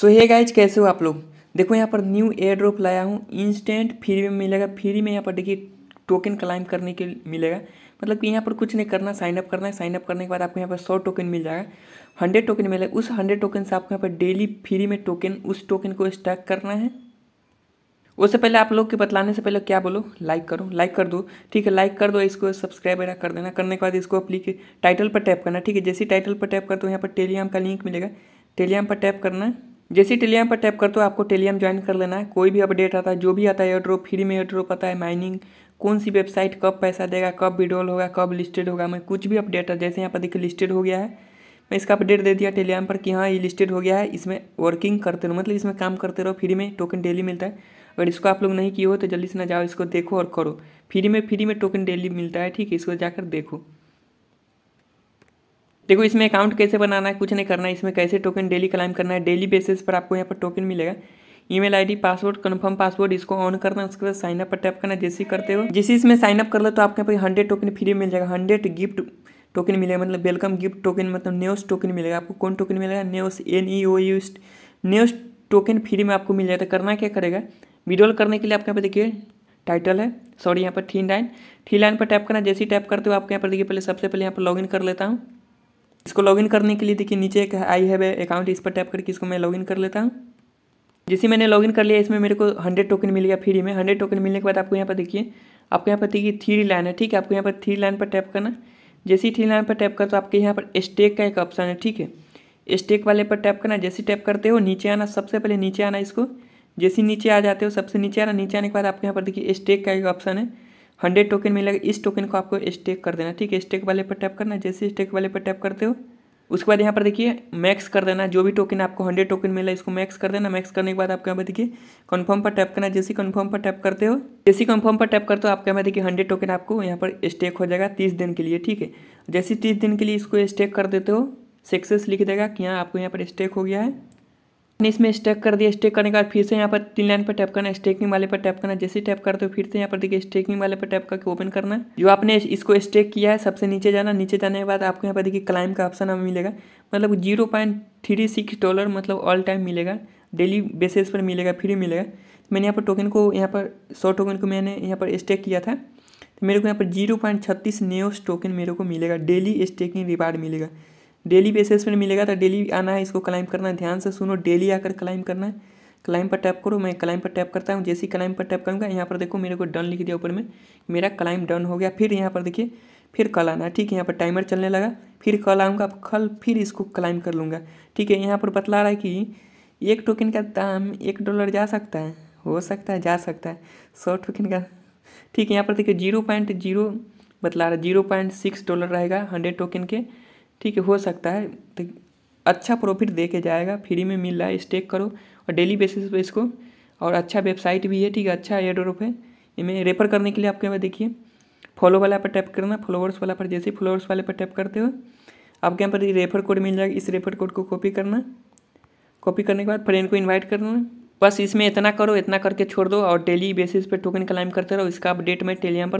तो hey guys कैसे हो आप लोग देखो यहाँ पर न्यू एयर ड्रॉप लाया हूँ इंस्टेंट फ्री में मिलेगा फ्री में यहाँ पर देखिए टोकन क्लाइम करने के मिलेगा मतलब कि यहाँ पर कुछ नहीं करना साइनअप करना है साइनअप करने के बाद आपको यहाँ पर सौ टोकन मिल जाएगा हंड्रेड टोकन मिलेगा उस हंड्रेड टोकन से आपको यहाँ पर डेली फ्री में टोकन उस टोकन को स्टैक करना है उससे पहले आप लोग के बतलाने से पहले क्या बोलो लाइक करो लाइक कर दो ठीक है लाइक कर दो इसको सब्सक्राइब वगैरह कर देना करने के बाद इसको अपली टाइटल पर टैप करना ठीक है जैसे टाइटल पर टैप कर दो यहाँ पर टेलीग्राम का लिंक मिलेगा टेलीग्राम पर टैप करना है जैसे टेलीग्राम पर टैप करते हो आपको टेलीग्राम ज्वाइन कर लेना है कोई भी अपडेट आता है जो भी आता है एयरड्रॉप फ्री में एयरड्रॉप आता है माइनिंग कौन सी वेबसाइट कब पैसा देगा कब विड्रॉल होगा कब लिस्टेड होगा मैं कुछ भी अपडेट है जैसे यहाँ पर देखिए लिस्टेड हो गया है मैं इसका अपडेट दे दिया टेलीग्राम पर कि हाँ ये लिस्टेड हो गया है इसमें वर्किंग करते रहो मतलब इसमें काम करते रहो फ्री में टोकन डेली मिलता है अगर इसको आप लोग नहीं किए हो तो जल्दी से ना जाओ इसको देखो और करो फ्री में फ्री में टोकन डेली मिलता है ठीक है इसको जाकर देखो देखो इसमें अकाउंट कैसे बनाना है कुछ नहीं करना है इसमें कैसे टोकन डेली क्लाइम करना है डेली बेसिस पर आपको यहाँ पर टोकन मिलेगा email ID password confirm password इसको ऑन करना उसके बाद साइनअप पर टैप करना जैसे करते हो जैसे इसमें साइनअप कर लो तो आपके यहाँ पर हंड्रेड टोकन फ्री मिल जाएगा हंड्रेड गिफ्ट टोकन मिलेगा मतलब वेलकम गिफ्ट टोकन मतलब न्यूस टोकन मिलेगा आपको कौन टोकन मिलेगा news N E O U news token free में आपको मिल जाएगा तो करना क्या करेगा विड्रॉल करने के लिए आपके यहाँ पर देखिए टाइटल है सॉरी यहाँ पर थी लाइन थी लाइन पर टैप करना जैसे ही टैप करते हो आपके यहाँ पर देखिए पहले सबसे पहले यहाँ पर इन कर लेता हूँ इसको लॉगिन करने के लिए देखिए नीचे एक आई हैव अकाउंट इस पर टैप करके इसको मैं लॉगिन कर लेता हूँ जैसे मैंने लॉगिन कर लिया इसमें मेरे को हंड्रेड टोकन मिल गया फ्री में हंड्रेड टोकन मिलने के बाद आपको यहाँ पर देखिए आपको यहाँ पर देखिए थ्री लाइन है ठीक है आपको यहाँ पर थ्री लाइन पर टैप करना जैसे ही थ्री लाइन पर टैप कर तो आपके यहाँ पर स्टेक का एक ऑप्शन है ठीक है स्टेक वाले पर टैप करना जैसे टैप करते हो नीचे आना सबसे पहले नीचे आना इसको जैसे नीचे आ जाते हो सबसे नीचे आना नीचे आने के बाद आपके यहाँ पर देखिए स्टेक का एक ऑप्शन है हंड्रेड टोकन मिलेगा इस टोकन को आपको स्टेक कर देना ठीक है स्टेक वाले पर टैप करना जैसे स्टेक वाले पर टैप करते हो उसके बाद यहाँ पर देखिए मैक्स कर देना जो भी टोकन आपको हंड्रेड टोकन मिला इसको मैक्स कर देना मैक्स करने के बाद आपके यहाँ पर देखिए कन्फर्म पर टैप करना जैसे कन्फर्म पर टैप करते हो जैसे कन्फर्म पर टैप करते हो आपके यहाँ पर देखिए हंड्रेड टोकन आपको यहाँ पर स्टेक हो जाएगा तीस दिन के लिए ठीक है जैसे तीस दिन के लिए इसको स्टेक कर देते हो सक्सेस लिख देगा कि हाँ आपको यहाँ पर स्टेक हो गया है ने इसमें स्टेक कर दिया स्टेक करने के बाद फिर से यहाँ पर तीन लाइन पर टैप करना स्टेकिंग वाले पर टैप करना जैसे टैप करते हो फिर से यहाँ पर देखिए स्टेकिंग वाले पर टैप करके ओपन करना है जो आपने इसको स्टेक किया है सबसे नीचे जाना नीचे जाने के बाद आपको यहाँ पर देखिए क्लाइम का ऑप्शन हमें मिलेगा मतलब zero point three six dollar मतलब ऑल टाइम मिलेगा डेली बेसिस पर मिलेगा फ्री मिलेगा तो मैंने यहाँ पर टोकन को यहाँ पर सौ टोकन को मैंने यहाँ पर स्टेक किया था तो मेरे को यहाँ पर जीरो पॉइंट छत्तीस नेओस टोकन मेरे को मिलेगा डेली स्टेकिंग रिवार्ड मिलेगा डेली बेसिस पर मिलेगा तो डेली आना है इसको क्लाइम करना है ध्यान से सुनो डेली आकर क्लाइम करना है क्लाइम पर टैप करो मैं क्लाइम पर टैप करता हूँ जैसे ही क्लाइम पर टैप करूँगा यहाँ पर देखो मेरे को डन लिख दिया ऊपर में मेरा क्लाइम डन हो गया फिर यहाँ पर देखिए फिर कल आना है ठीक है यहाँ पर टाइमर चलने लगा फिर कल आऊँगा कल फिर इसको क्लाइम कर लूँगा ठीक है यहाँ पर बतला रहा है कि एक टोकन का दाम एक डॉलर जा सकता है हो सकता है जा सकता है सौ टोकन का ठीक है यहाँ पर देखिए जीरो पॉइंट जीरो बतला रहा है जीरो पॉइंट सिक्स डॉलर रहेगा हंड्रेड टोकन के ठीक है हो सकता है तो अच्छा प्रॉफिट दे के जाएगा फ्री में मिल रहा है स्टेक करो और डेली बेसिस पे इसको और अच्छा वेबसाइट भी है ठीक है अच्छा एयर ड्रॉप है इनमें रेफर करने के लिए आपके यहाँ देखिए फॉलो वाला पर टैप करना फॉलोवर्स वाला पर जैसे फॉलोवर्स वाले पर टैप करते हो आपके यहाँ पर रेफर कोड मिल जाएगा इस रेफर कोड को कॉपी करना कॉपी करने के बाद फ्रेंड को इन्वाइट करना बस इसमें इतना करो इतना करके छोड़ दो और डेली बेसिस पर टोकन क्लाइम करते रहो इसका अपडेट मैं टेलीग्राम पर